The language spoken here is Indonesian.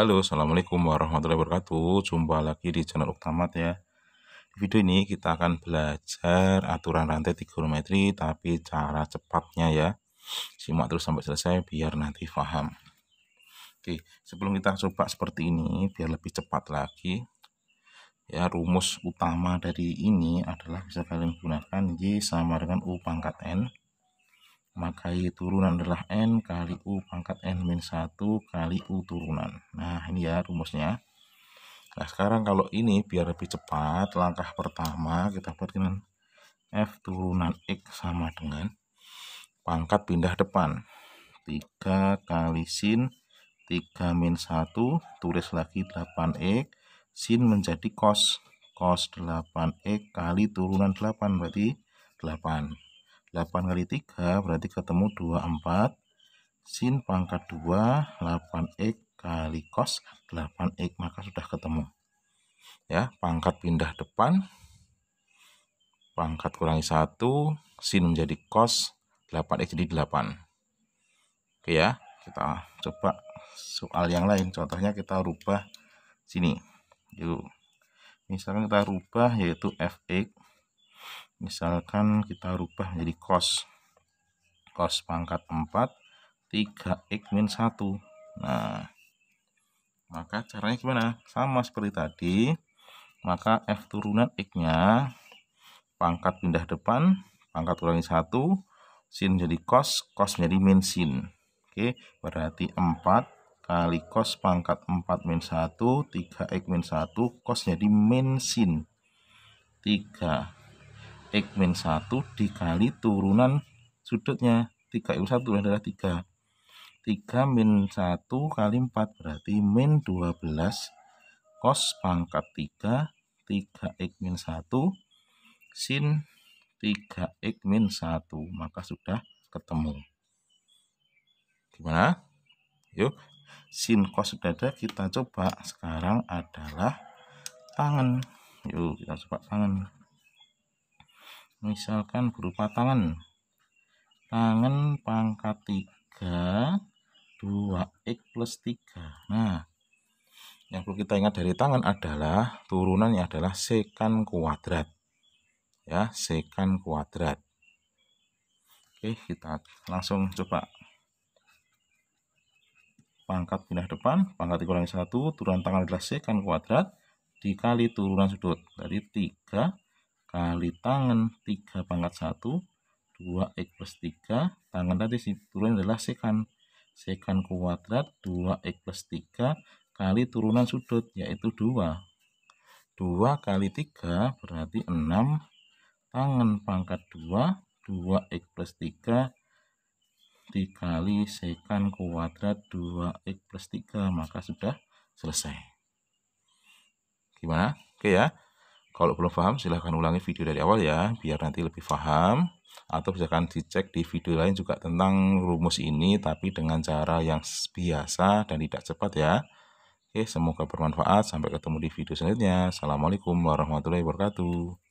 Halo, Assalamualaikum warahmatullahi wabarakatuh. Jumpa lagi di channel Uktamat ya. Di video ini kita akan belajar aturan rantai trigonometri tapi cara cepatnya ya. Simak terus sampai selesai biar nanti paham. Oke, sebelum kita coba seperti ini biar lebih cepat lagi. Ya, rumus utama dari ini adalah bisa kalian gunakan Y sama dengan U pangkat N maka Y turunan adalah N kali U pangkat N minus 1 kali U turunan. Nah, ini ya rumusnya. Nah, sekarang kalau ini biar lebih cepat, langkah pertama kita buat dengan F turunan X sama dengan pangkat pindah depan. 3 kali sin 3 min 1, tulis lagi 8X, sin menjadi cos. Cos 8X kali turunan 8, berarti 8. 8 kali 3 berarti ketemu 24 sin pangkat 2 8x kali cos 8x maka sudah ketemu ya pangkat pindah depan pangkat kurangi 1 sin menjadi cos 8x jadi 8 oke ya kita coba soal yang lain contohnya kita rubah sini yuk misalkan kita rubah yaitu fx misalkan kita rubah menjadi cos cos pangkat 4 3x min 1 nah maka caranya gimana sama seperti tadi maka f turunan x nya pangkat pindah depan pangkat kurangi 1 sin jadi cos cos menjadi min sin oke berarti 4 kali cos pangkat 4 min 1 3x min 1 cos jadi min sin 3 x min 1 dikali turunan sudutnya 3 x 1 adalah 3 3 min 1 kali 4 berarti min 12 cos pangkat 3 3x min 1 sin 3x min 1 maka sudah ketemu gimana yuk sin cos sudah ada kita coba sekarang adalah tangan yuk kita coba tangan misalkan berupa tangan tangan pangkat 3 2x plus 3 nah yang perlu kita ingat dari tangan adalah turunannya adalah sekan kuadrat ya sekan kuadrat oke kita langsung coba pangkat pindah depan pangkat dikurangi 1 turunan tangan adalah sekan kuadrat dikali turunan sudut dari 3 kali tangan 3 pangkat 1 2x plus 3 tangan tadi turun adalah sekan sekan kuadrat 2x plus 3 kali turunan sudut yaitu 2 2 kali 3 berarti 6 tangan pangkat 2 2x plus 3 dikali sekan kuadrat 2x plus 3 maka sudah selesai gimana oke ya kalau belum paham silahkan ulangi video dari awal ya biar nanti lebih paham atau misalkan dicek di video lain juga tentang rumus ini tapi dengan cara yang biasa dan tidak cepat ya. Oke, semoga bermanfaat. Sampai ketemu di video selanjutnya. Assalamualaikum warahmatullahi wabarakatuh.